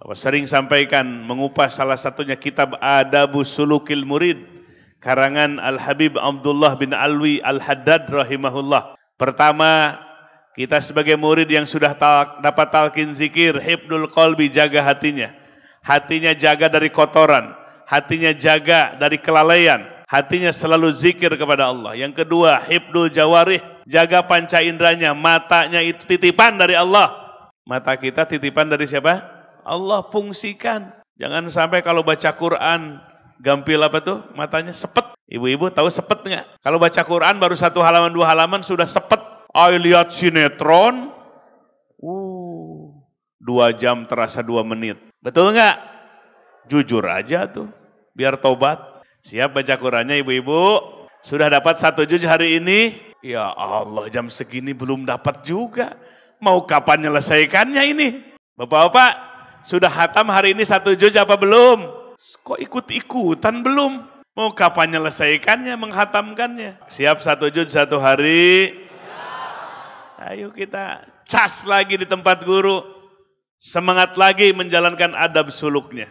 Bapak sering sampaikan mengupas salah satunya kitab Adabu Sulukil Murid karangan Al-Habib Abdullah bin Alwi Al-Haddad rahimahullah. Pertama, kita sebagai murid yang sudah ta dapat talqin zikir, hibdul qalbi jaga hatinya. Hatinya jaga dari kotoran, hatinya jaga dari kelalaian, hatinya selalu zikir kepada Allah. Yang kedua, hibdul jawarih, jaga panca indranya, matanya itu titipan dari Allah. Mata kita titipan dari siapa? Allah fungsikan. Jangan sampai kalau baca Quran gampil apa tuh matanya sepet. Ibu-ibu tahu sepet nggak? Kalau baca Quran baru satu halaman dua halaman sudah sepet. Ayo lihat sinetron, uh, dua jam terasa dua menit. Betul nggak? Jujur aja tuh, biar tobat. Siap baca Qurannya ibu-ibu? Sudah dapat satu juz hari ini? Ya Allah jam segini belum dapat juga. Mau kapan menyelesaikannya ini? Bapak-bapak, sudah hatam hari ini satu juz apa belum? Kok ikut-ikutan belum? Mau kapan menyelesaikannya, menghatamkannya? Siap satu juz satu hari? Ayo kita cas lagi di tempat guru. Semangat lagi menjalankan adab suluknya.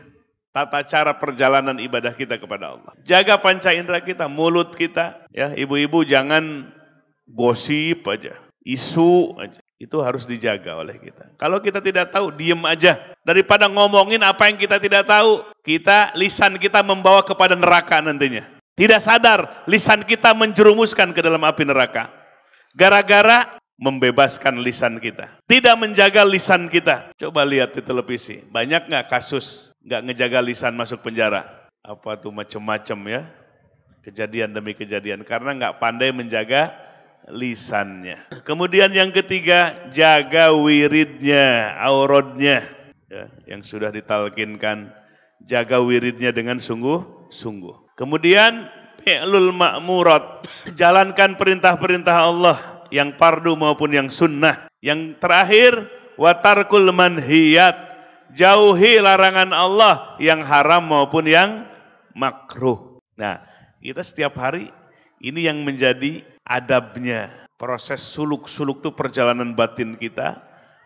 Tata cara perjalanan ibadah kita kepada Allah. Jaga panca indera kita, mulut kita. Ya, ibu-ibu jangan gosip aja, isu aja. Itu harus dijaga oleh kita. Kalau kita tidak tahu, diem aja. Daripada ngomongin apa yang kita tidak tahu, kita lisan kita membawa kepada neraka nantinya. Tidak sadar, lisan kita menjerumuskan ke dalam api neraka. Gara-gara membebaskan lisan kita. Tidak menjaga lisan kita. Coba lihat di televisi, banyak nggak kasus nggak ngejaga lisan masuk penjara? Apa tuh macem-macem ya? Kejadian demi kejadian. Karena nggak pandai menjaga lisannya. Kemudian yang ketiga, jaga wiridnya, auratnya. Ya, yang sudah ditalkinkan, jaga wiridnya dengan sungguh-sungguh. Kemudian, fi'lul ma'murat, jalankan perintah-perintah Allah yang pardu maupun yang sunnah. Yang terakhir, watarkul manhiyat, jauhi larangan Allah yang haram maupun yang makruh. Nah, kita setiap hari ini yang menjadi adabnya. Proses suluk-suluk itu perjalanan batin kita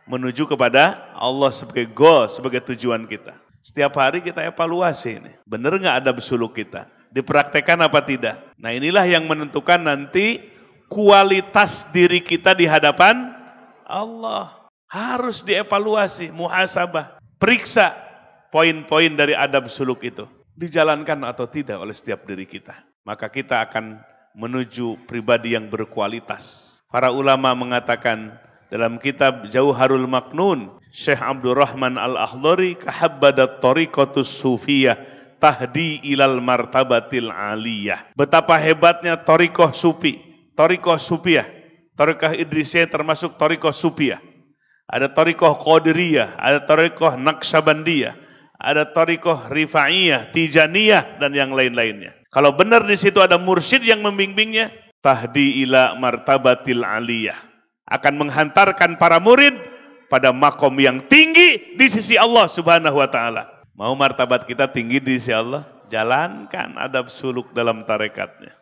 menuju kepada Allah sebagai goal, sebagai tujuan kita. Setiap hari kita evaluasi ini. Benar nggak adab suluk kita? Dipraktekan apa tidak? Nah inilah yang menentukan nanti kualitas diri kita di hadapan Allah. Harus dievaluasi, muhasabah. Periksa poin-poin dari adab suluk itu. Dijalankan atau tidak oleh setiap diri kita. Maka kita akan menuju pribadi yang berkualitas. Para ulama mengatakan dalam kitab Jauharul Maknun, Syekh Rahman Al-Ahdori kahabbadat tariqatus sufiyah tahdi ilal martabatil aliyah. Betapa hebatnya torikoh sufi, torikoh Sufiyah torikoh Idrisiyah termasuk torikoh Sufiyah Ada torikoh Qadiriyah, ada torikoh Naqsabandiyah, ada torikoh Rifaiyah, Tijaniyah, dan yang lain-lainnya. Kalau benar di situ ada mursyid yang membimbingnya, tahdi ila martabatil aliyah. Akan menghantarkan para murid pada makom yang tinggi di sisi Allah Subhanahu wa taala. Mau martabat kita tinggi di sisi Allah? Jalankan adab suluk dalam tarekatnya.